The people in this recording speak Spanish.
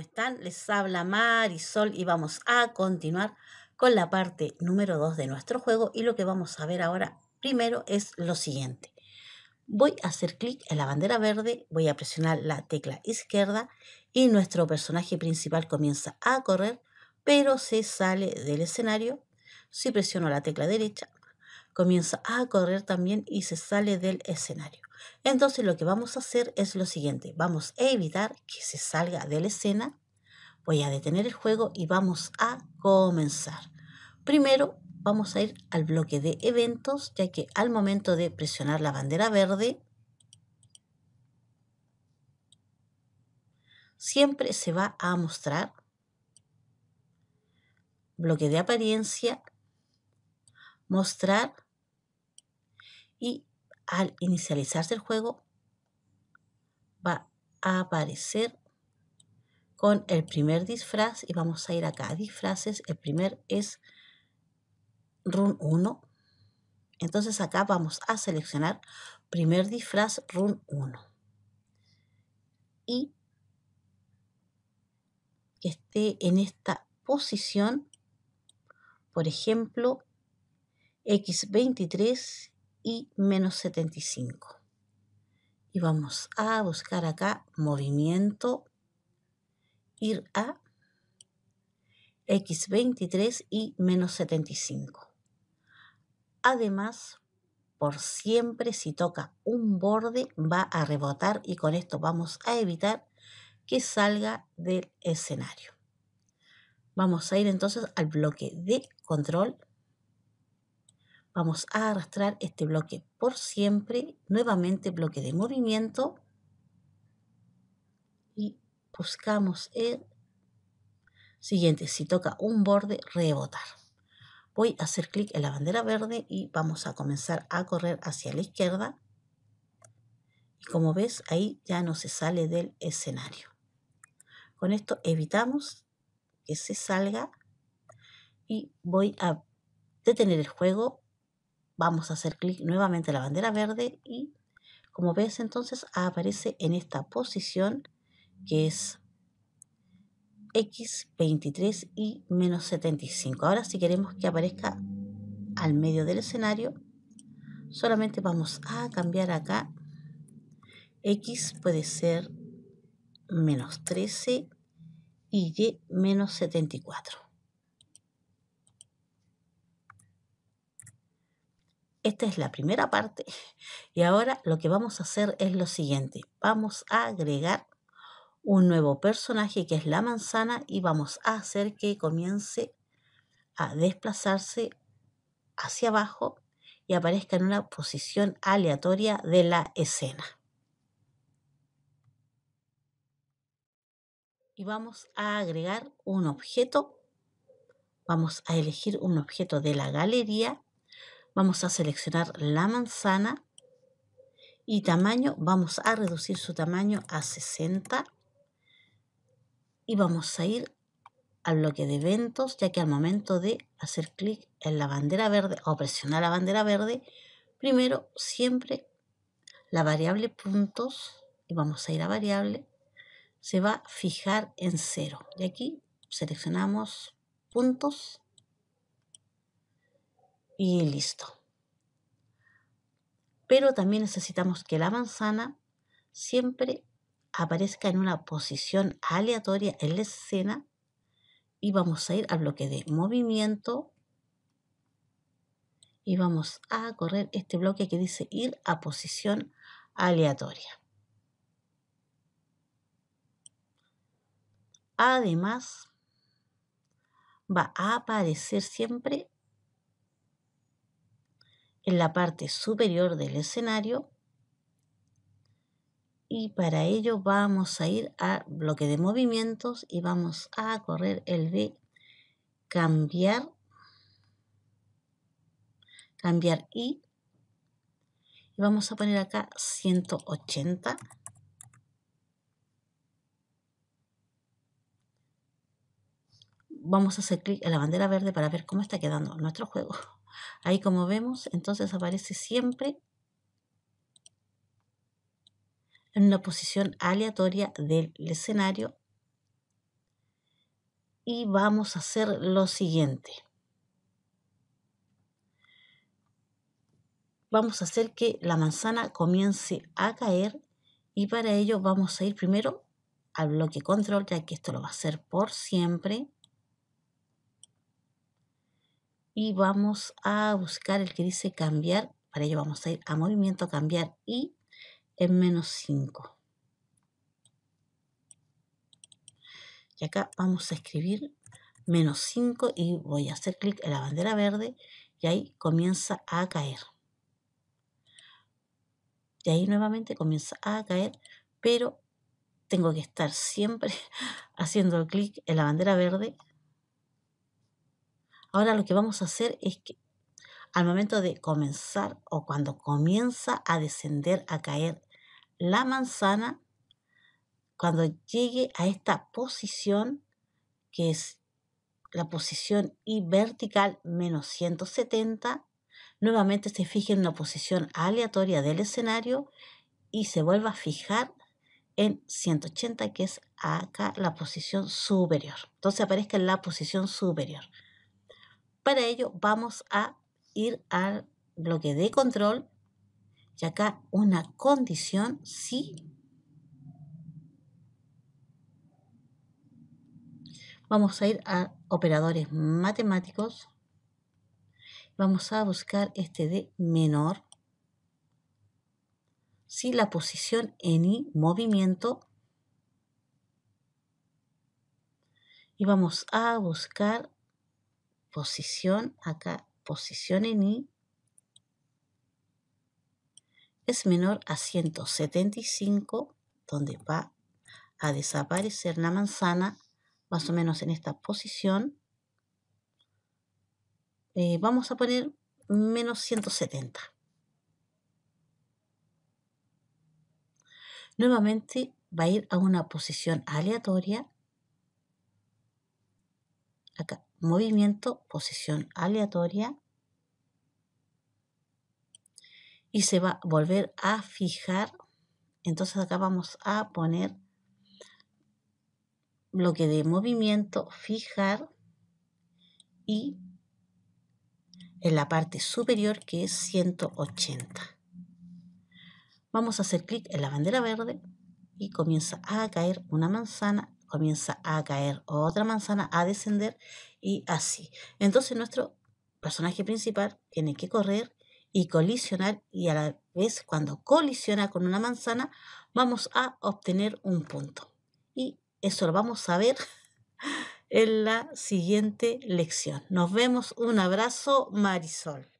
están? Les habla Marisol y vamos a continuar con la parte número 2 de nuestro juego y lo que vamos a ver ahora primero es lo siguiente. Voy a hacer clic en la bandera verde, voy a presionar la tecla izquierda y nuestro personaje principal comienza a correr, pero se sale del escenario. Si presiono la tecla derecha, comienza a correr también y se sale del escenario. Entonces lo que vamos a hacer es lo siguiente, vamos a evitar que se salga de la escena, voy a detener el juego y vamos a comenzar. Primero vamos a ir al bloque de eventos, ya que al momento de presionar la bandera verde, siempre se va a mostrar bloque de apariencia, mostrar y al inicializarse el juego va a aparecer con el primer disfraz y vamos a ir acá a disfraces. El primer es run 1. Entonces acá vamos a seleccionar primer disfraz run 1. Y que esté en esta posición, por ejemplo, X23 y menos 75. Y vamos a buscar acá movimiento, ir a x23 y menos 75. Además, por siempre si toca un borde va a rebotar y con esto vamos a evitar que salga del escenario. Vamos a ir entonces al bloque de control vamos a arrastrar este bloque por siempre, nuevamente bloque de movimiento y buscamos el siguiente, si toca un borde, rebotar. Voy a hacer clic en la bandera verde y vamos a comenzar a correr hacia la izquierda. Y como ves, ahí ya no se sale del escenario. Con esto evitamos que se salga y voy a detener el juego vamos a hacer clic nuevamente en la bandera verde y como ves entonces aparece en esta posición que es X, 23 y menos 75. Ahora si queremos que aparezca al medio del escenario, solamente vamos a cambiar acá. X puede ser menos 13 y Y menos 74. Esta es la primera parte y ahora lo que vamos a hacer es lo siguiente. Vamos a agregar un nuevo personaje que es la manzana y vamos a hacer que comience a desplazarse hacia abajo y aparezca en una posición aleatoria de la escena. Y vamos a agregar un objeto. Vamos a elegir un objeto de la galería Vamos a seleccionar la manzana y tamaño. Vamos a reducir su tamaño a 60 y vamos a ir al bloque de eventos, ya que al momento de hacer clic en la bandera verde o presionar la bandera verde, primero siempre la variable puntos, y vamos a ir a variable, se va a fijar en cero. Y aquí seleccionamos puntos y listo. Pero también necesitamos que la manzana siempre aparezca en una posición aleatoria en la escena y vamos a ir al bloque de movimiento y vamos a correr este bloque que dice ir a posición aleatoria. Además, va a aparecer siempre en la parte superior del escenario y para ello vamos a ir a bloque de movimientos y vamos a correr el de cambiar cambiar y vamos a poner acá 180 vamos a hacer clic en la bandera verde para ver cómo está quedando nuestro juego Ahí como vemos, entonces aparece siempre en una posición aleatoria del escenario. Y vamos a hacer lo siguiente. Vamos a hacer que la manzana comience a caer y para ello vamos a ir primero al bloque control, ya que esto lo va a hacer por siempre y vamos a buscar el que dice cambiar. Para ello vamos a ir a movimiento cambiar y en menos 5. Y acá vamos a escribir menos 5 y voy a hacer clic en la bandera verde y ahí comienza a caer. Y ahí nuevamente comienza a caer, pero tengo que estar siempre haciendo clic en la bandera verde Ahora lo que vamos a hacer es que al momento de comenzar o cuando comienza a descender, a caer la manzana, cuando llegue a esta posición, que es la posición y vertical menos 170, nuevamente se fije en una posición aleatoria del escenario y se vuelva a fijar en 180, que es acá la posición superior. Entonces aparezca en la posición superior. Para ello vamos a ir al bloque de control y acá una condición sí. Vamos a ir a operadores matemáticos. Vamos a buscar este de menor. Si la posición en movimiento. Y vamos a buscar posición acá, posición en y es menor a 175, donde va a desaparecer la manzana, más o menos en esta posición. Eh, vamos a poner menos 170. Nuevamente va a ir a una posición aleatoria. Acá, movimiento, posición aleatoria y se va a volver a fijar. Entonces acá vamos a poner bloque de movimiento, fijar y en la parte superior que es 180. Vamos a hacer clic en la bandera verde y comienza a caer una manzana comienza a caer, otra manzana a descender y así. Entonces nuestro personaje principal tiene que correr y colisionar y a la vez cuando colisiona con una manzana vamos a obtener un punto. Y eso lo vamos a ver en la siguiente lección. Nos vemos. Un abrazo, Marisol.